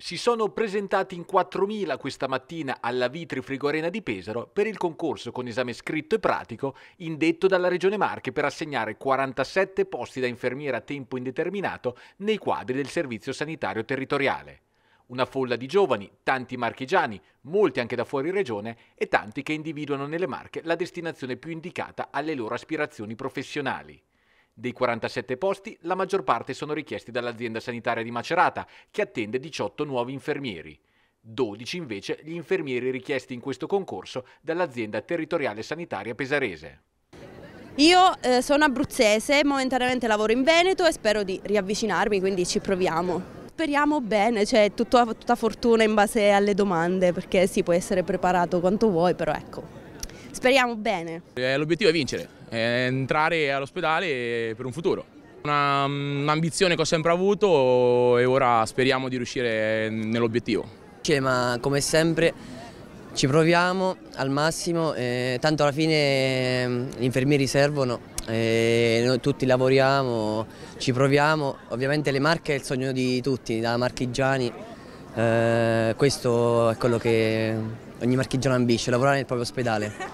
Si sono presentati in 4.000 questa mattina alla Vitri Frigorena di Pesaro per il concorso con esame scritto e pratico indetto dalla Regione Marche per assegnare 47 posti da infermiera a tempo indeterminato nei quadri del Servizio Sanitario Territoriale. Una folla di giovani, tanti marchigiani, molti anche da fuori regione e tanti che individuano nelle Marche la destinazione più indicata alle loro aspirazioni professionali. Dei 47 posti, la maggior parte sono richiesti dall'azienda sanitaria di Macerata, che attende 18 nuovi infermieri. 12 invece gli infermieri richiesti in questo concorso dall'azienda territoriale sanitaria pesarese. Io eh, sono abruzzese, momentaneamente lavoro in Veneto e spero di riavvicinarmi, quindi ci proviamo. Speriamo bene, cioè tutta, tutta fortuna in base alle domande, perché si sì, può essere preparato quanto vuoi, però ecco speriamo bene. Eh, l'obiettivo è vincere, è entrare all'ospedale per un futuro. Un'ambizione mm, che ho sempre avuto e ora speriamo di riuscire eh, nell'obiettivo. Ma come sempre ci proviamo al massimo, eh, tanto alla fine mm, gli infermieri servono, eh, noi tutti lavoriamo, ci proviamo, ovviamente le marche è il sogno di tutti, da marchigiani, eh, questo è quello che ogni marchigiano ambisce, lavorare nel proprio ospedale.